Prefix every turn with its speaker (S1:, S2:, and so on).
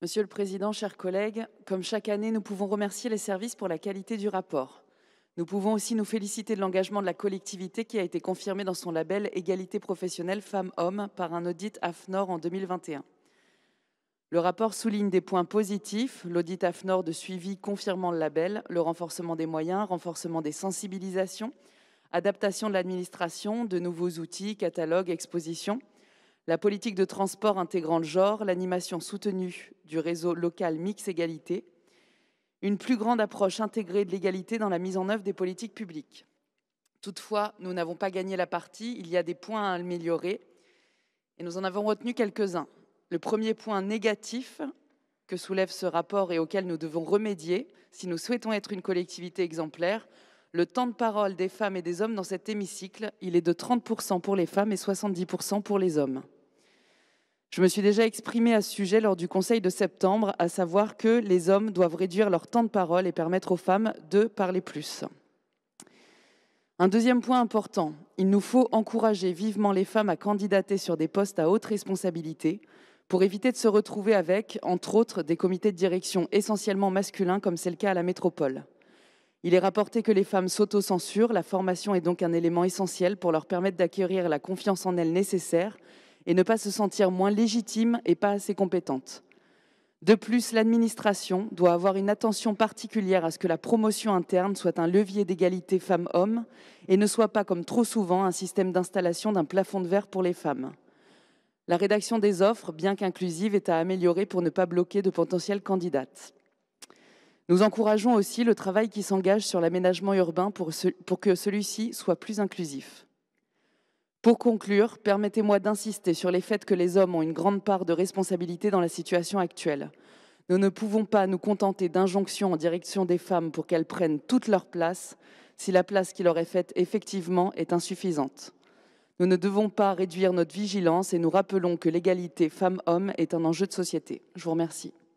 S1: Monsieur le Président, chers collègues, comme chaque année, nous pouvons remercier les services pour la qualité du rapport. Nous pouvons aussi nous féliciter de l'engagement de la collectivité qui a été confirmé dans son label Égalité professionnelle femmes-hommes par un audit AFNOR en 2021. Le rapport souligne des points positifs, l'audit AFNOR de suivi confirmant le label, le renforcement des moyens, renforcement des sensibilisations, adaptation de l'administration, de nouveaux outils, catalogues, expositions – la politique de transport intégrant le genre, l'animation soutenue du réseau local Mix Égalité, une plus grande approche intégrée de l'égalité dans la mise en œuvre des politiques publiques. Toutefois, nous n'avons pas gagné la partie, il y a des points à améliorer et nous en avons retenu quelques-uns. Le premier point négatif que soulève ce rapport et auquel nous devons remédier si nous souhaitons être une collectivité exemplaire, le temps de parole des femmes et des hommes dans cet hémicycle, il est de 30% pour les femmes et 70% pour les hommes. Je me suis déjà exprimée à ce sujet lors du Conseil de septembre, à savoir que les hommes doivent réduire leur temps de parole et permettre aux femmes de parler plus. Un deuxième point important, il nous faut encourager vivement les femmes à candidater sur des postes à haute responsabilité pour éviter de se retrouver avec, entre autres, des comités de direction essentiellement masculins comme c'est le cas à la métropole. Il est rapporté que les femmes s'auto-censurent, la formation est donc un élément essentiel pour leur permettre d'acquérir la confiance en elles nécessaire et ne pas se sentir moins légitime et pas assez compétente. De plus, l'administration doit avoir une attention particulière à ce que la promotion interne soit un levier d'égalité femmes-hommes et ne soit pas, comme trop souvent, un système d'installation d'un plafond de verre pour les femmes. La rédaction des offres, bien qu'inclusive, est à améliorer pour ne pas bloquer de potentielles candidates. Nous encourageons aussi le travail qui s'engage sur l'aménagement urbain pour, pour que celui-ci soit plus inclusif. Pour conclure, permettez-moi d'insister sur les faits que les hommes ont une grande part de responsabilité dans la situation actuelle. Nous ne pouvons pas nous contenter d'injonctions en direction des femmes pour qu'elles prennent toute leur place si la place qui leur est faite effectivement est insuffisante. Nous ne devons pas réduire notre vigilance et nous rappelons que l'égalité femmes-hommes est un enjeu de société. Je vous remercie.